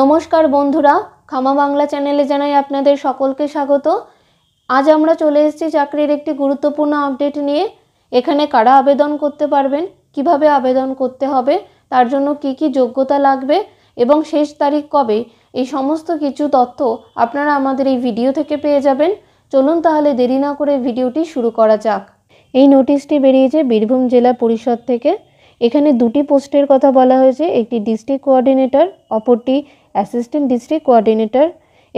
নমস্কার বন্ধুরা খামা বাংলা চ্যানেলে জানাই আপনাদের সকলকে স্বাগত আজ আমরা চলে এসেছি চাকরির একটি গুরুত্বপূর্ণ আপডেট নিয়ে এখানে কারা আবেদন করতে পারবেন কিভাবে আবেদন করতে হবে তার জন্য কি কি যোগ্যতা লাগবে এবং শেষ তারিখ কবে এই সমস্ত কিছু তথ্য আপনারা আমাদের এই ভিডিও থেকে পেয়ে যাবেন চলুন তাহলে দেরি না করে ভিডিওটি শুরু করা যাক এই নোটিশটি বেরিয়েছে বীরভূম জেলা পরিষদ থেকে এখানে দুটি পোস্টের কথা বলা হয়েছে একটি ডিস্ট্রিক্ট কোয়ার্ডিনেটর অপরটি অ্যাসিস্ট্যান্ট ডিস্ট্রিক্ট কোয়ার্ডিনেটর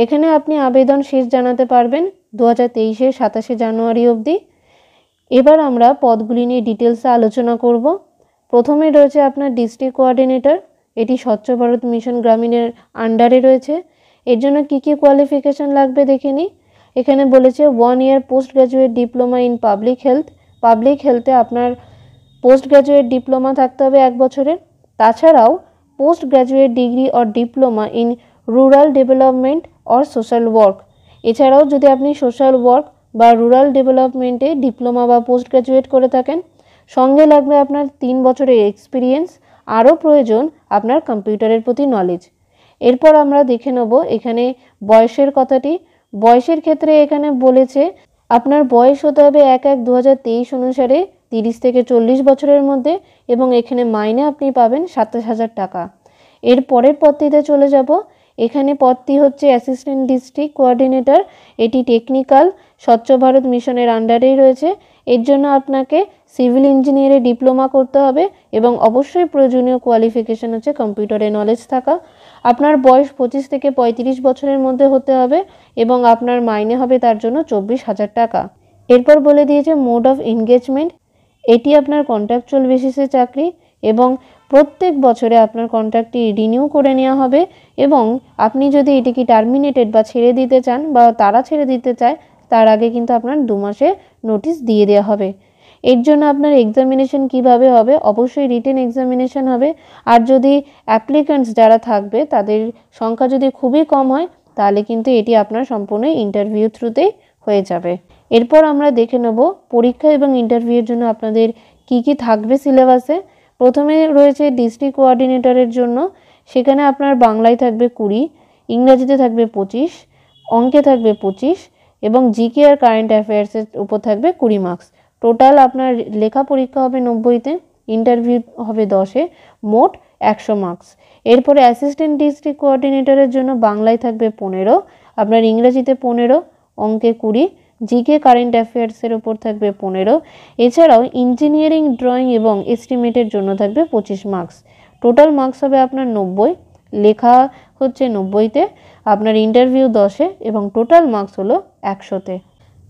এখানে আপনি আবেদন শেষ জানাতে পারবেন দু হাজার তেইশের সাতাশে জানুয়ারি অবধি এবার আমরা পদগুলি নিয়ে ডিটেলসে আলোচনা করব প্রথমে রয়েছে আপনার ডিস্ট্রিক্ট কোয়ার্ডিনেটর এটি স্বচ্ছ ভারত মিশন গ্রামীণের আন্ডারে রয়েছে এর জন্য কী কী কোয়ালিফিকেশান লাগবে দেখে নিই এখানে বলেছে one year post graduate diploma in public health public হেলথে আপনার পোস্ট গ্র্যাজুয়েট ডিপ্লোমা থাকতে হবে এক বছরের তাছাড়াও post graduate degree or diploma in rural development or social work এছাড়াও যদি আপনি সোশ্যাল ওয়ার্ক বা রুরাল ডেভেলপমেন্টে ডিপ্লোমা বা পোস্ট গ্রাজুয়েট করে থাকেন সঙ্গে লাগবে আপনার তিন বছরের এক্সপিরিয়েন্স আরও প্রয়োজন আপনার কম্পিউটারের প্রতি নলেজ এরপর আমরা দেখে নেব এখানে বয়সের কথাটি বয়সের ক্ষেত্রে এখানে বলেছে আপনার বয়স হতে হবে এক এক দু অনুসারে তিরিশ থেকে চল্লিশ বছরের মধ্যে এবং এখানে মাইনে আপনি পাবেন সাতাশ হাজার টাকা এর পরের পদটিতে চলে যাব এখানে পদটি হচ্ছে অ্যাসিস্ট্যান্ট ডিস্ট্রিক্ট কোয়ার্ডিনেটর এটি টেকনিক্যাল স্বচ্ছ ভারত মিশনের আন্ডারেই রয়েছে এর জন্য আপনাকে সিভিল ইঞ্জিনিয়ারে ডিপ্লোমা করতে হবে এবং অবশ্যই প্রয়োজনীয় কোয়ালিফিকেশান হচ্ছে কম্পিউটারে নলেজ থাকা আপনার বয়স পঁচিশ থেকে ৩৫ বছরের মধ্যে হতে হবে এবং আপনার মাইনে হবে তার জন্য চব্বিশ হাজার টাকা এরপর বলে দিয়েছে মোড অফ এনগেজমেন্ট এটি আপনার কন্ট্রাকচুয়াল বেসিসে চাকরি এবং প্রত্যেক বছরে আপনার কন্ট্রাক্টটি রিনিউ করে নেওয়া হবে এবং আপনি যদি এটিকে টার্মিনেটেড বা ছেড়ে দিতে চান বা তারা ছেড়ে দিতে চায় তার আগে কিন্তু আপনার দু মাসে নোটিশ দিয়ে দেওয়া হবে এর জন্য আপনার এক্সামিনেশন কিভাবে হবে অবশ্যই রিটেন এক্সামিনেশন হবে আর যদি অ্যাপ্লিক্যান্টস যারা থাকবে তাদের সংখ্যা যদি খুবই কম হয় তাহলে কিন্তু এটি আপনার সম্পূর্ণ ইন্টারভিউ থ্রুতেই হয়ে যাবে এরপর আমরা দেখে নেব পরীক্ষা এবং ইন্টারভিউয়ের জন্য আপনাদের কি কি থাকবে সিলেবাসে প্রথমে রয়েছে ডিস্ট্রিক্ট কোয়ার্ডিনেটরের জন্য সেখানে আপনার বাংলায় থাকবে কুড়ি ইংরাজিতে থাকবে পঁচিশ অঙ্কে থাকবে পঁচিশ এবং জিকে আর কারেন্ট অ্যাফেয়ার্সের উপর থাকবে কুড়ি মার্কস টোটাল আপনার লেখা পরীক্ষা হবে নব্বইতে ইন্টারভিউ হবে দশে মোট একশো মার্কস এরপরে অ্যাসিস্ট্যান্ট ডিস্ট্রিক্ট কোয়ার্ডিনেটরের জন্য বাংলায় থাকবে পনেরো আপনার ইংরাজিতে পনেরো অঙ্কে কুড়ি জিকে কারেন্ট অ্যাফেয়ার্সের ওপর থাকবে পনেরো এছাড়াও ইঞ্জিনিয়ারিং ড্রয়িং এবং এস্টিমেটের জন্য থাকবে পঁচিশ মার্কস টোটাল মার্কস হবে আপনার নব্বই লেখা হচ্ছে নব্বইতে আপনার ইন্টারভিউ দশে এবং টোটাল মার্কস হলো একশোতে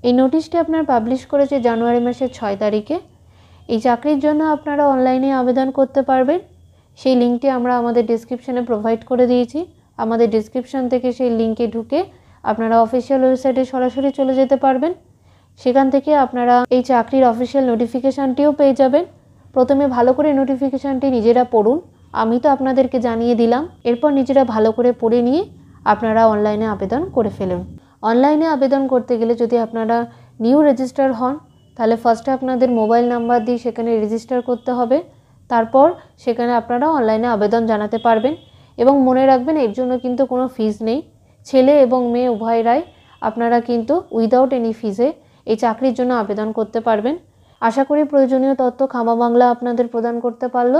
এই নোটিশটি আপনার পাবলিশ করেছে জানুয়ারি মাসের ছয় তারিখে এই চাকরির জন্য আপনারা অনলাইনে আবেদন করতে পারবেন সেই লিঙ্কটি আমরা আমাদের ডিসক্রিপশানে প্রোভাইড করে দিয়েছি আমাদের ডিসক্রিপশান থেকে সেই লিঙ্কে ঢুকে আপনারা অফিসিয়াল ওয়েবসাইটে সরাসরি চলে যেতে পারবেন সেখান থেকে আপনারা এই চাকরির অফিসিয়াল নোটিফিকেশানটিও পেয়ে যাবেন প্রথমে ভালো করে নোটিফিকেশানটি নিজেরা পড়ুন আমি তো আপনাদেরকে জানিয়ে দিলাম এরপর নিজেরা ভালো করে পড়ে নিয়ে আপনারা অনলাইনে আবেদন করে ফেলুন অনলাইনে আবেদন করতে গেলে যদি আপনারা নিউ রেজিস্টার হন তাহলে ফার্স্টে আপনাদের মোবাইল নাম্বার দিয়ে সেখানে রেজিস্টার করতে হবে তারপর সেখানে আপনারা অনলাইনে আবেদন জানাতে পারবেন এবং মনে রাখবেন এর জন্য কিন্তু কোনো ফিজ নেই ছেলে এবং মেয়ে উভয়রাই আপনারা কিন্তু উইদাউট এনি ফিজে এই চাকরির জন্য আবেদন করতে পারবেন আশা করি প্রয়োজনীয় তথ্য খামা বাংলা আপনাদের প্রদান করতে পারল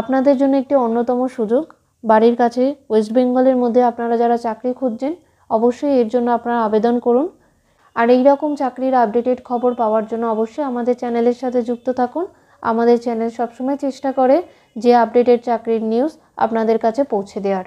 আপনাদের জন্য একটি অন্যতম সুযোগ বাড়ির কাছে ওয়েস্ট বেঙ্গলের মধ্যে আপনারা যারা চাকরি খুঁজছেন অবশ্যই এর জন্য আপনারা আবেদন করুন আর এই রকম চাকরির আপডেটেড খবর পাওয়ার জন্য অবশ্যই আমাদের চ্যানেলের সাথে যুক্ত থাকুন আমাদের চ্যানেল সবসময় চেষ্টা করে যে আপডেটেড চাকরির নিউজ আপনাদের কাছে পৌঁছে দেওয়ার